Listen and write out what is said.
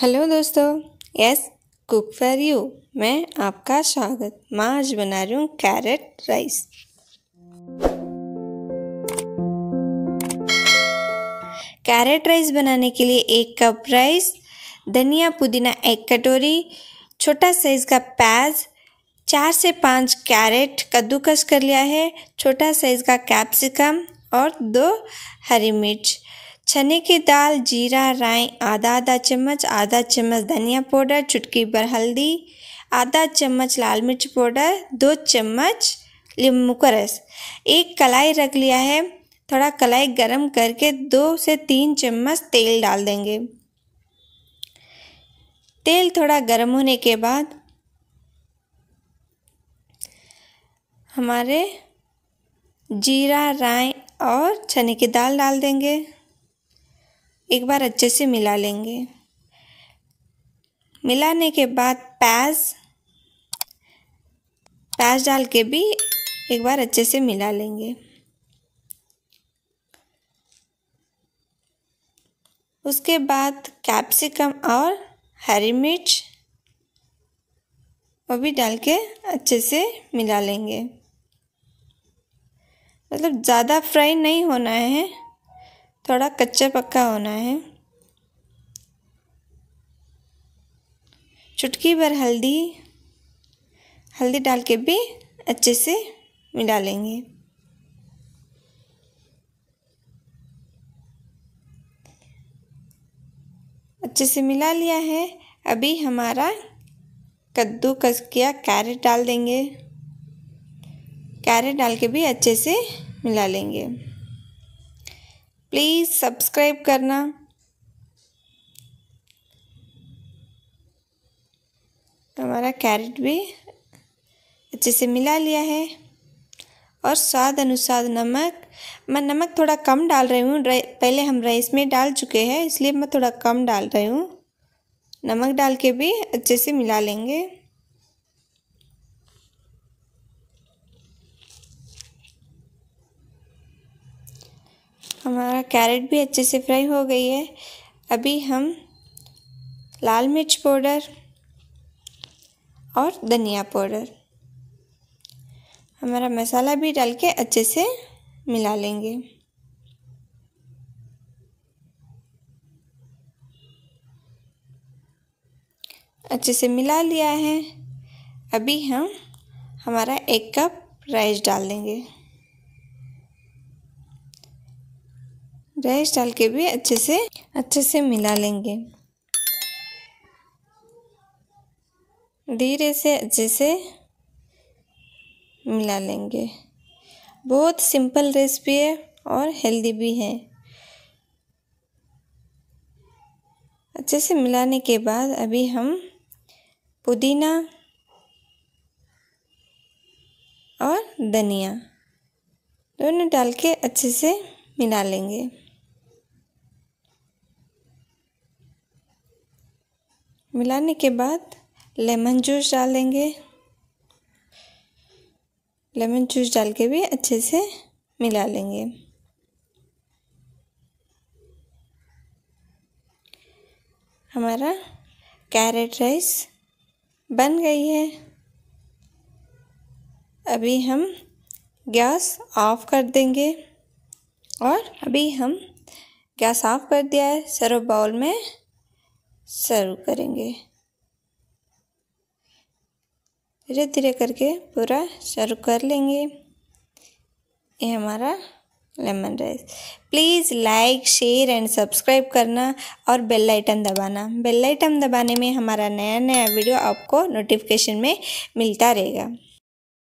hello दोस्तों yes cook for you मैं आपका स्वागत मैं आज बना रही हूँ कैरेट राइस कैरेट राइस बनाने के लिए एक कप राइस धनिया पुदीना एक कटोरी छोटा साइज का प्याज चार से पाँच कैरेट कद्दूकस कर लिया है छोटा साइज का कैप्सिकम और दो हरी मिर्च चने की दाल जीरा राई आधा आधा चम्मच आधा चम्मच धनिया पाउडर चुटकी भर हल्दी आधा चम्मच लाल मिर्च पाउडर दो चम्मच नींबू का रस एक कलाई रख लिया है थोड़ा कलाई गरम करके दो से तीन चम्मच तेल डाल देंगे तेल थोड़ा गर्म होने के बाद हमारे जीरा राई और चने की दाल डाल देंगे एक बार अच्छे से मिला लेंगे मिलाने के बाद प्याज प्याज डाल के भी एक बार अच्छे से मिला लेंगे उसके बाद कैप्सिकम और हरी मिर्च वो भी डाल के अच्छे से मिला लेंगे मतलब ज़्यादा फ्राई नहीं होना है थोड़ा कच्चा पक्का होना है चुटकी भर हल्दी हल्दी डाल के भी अच्छे से मिला लेंगे अच्छे से मिला लिया है अभी हमारा कद्दू कस किया कैरेट डाल देंगे कैरेट डाल के भी अच्छे से मिला लेंगे प्लीज़ सब्सक्राइब करना तो हमारा कैरेट भी अच्छे से मिला लिया है और स्वाद अनुसार नमक मैं नमक थोड़ा कम डाल रही हूँ पहले हम राइस में डाल चुके हैं इसलिए मैं थोड़ा कम डाल रही हूँ नमक डाल के भी अच्छे से मिला लेंगे हमारा कैरेट भी अच्छे से फ्राई हो गई है अभी हम लाल मिर्च पाउडर और धनिया पाउडर हमारा मसाला भी डाल के अच्छे से मिला लेंगे अच्छे से मिला लिया है अभी हम हमारा एक कप राइस डाल देंगे राइस डाल के भी अच्छे से अच्छे से मिला लेंगे धीरे से अच्छे से मिला लेंगे बहुत सिंपल रेसिपी है और हेल्दी भी है अच्छे से मिलाने के बाद अभी हम पुदीना और धनिया दोनों डाल के अच्छे से मिला लेंगे मिलाने के बाद लेमन जूस डाल देंगे लेमन जूस डाल के भी अच्छे से मिला लेंगे हमारा कैरेट राइस बन गई है अभी हम गैस ऑफ कर देंगे और अभी हम गैस ऑफ कर दिया है सरो बाउल में सर्व करेंगे धीरे धीरे करके पूरा सर्व कर लेंगे ये हमारा lemon rice please like share and subscribe करना और बेल आइटम दबाना बेल आइटम दबाने में हमारा नया नया वीडियो आपको नोटिफिकेशन में मिलता रहेगा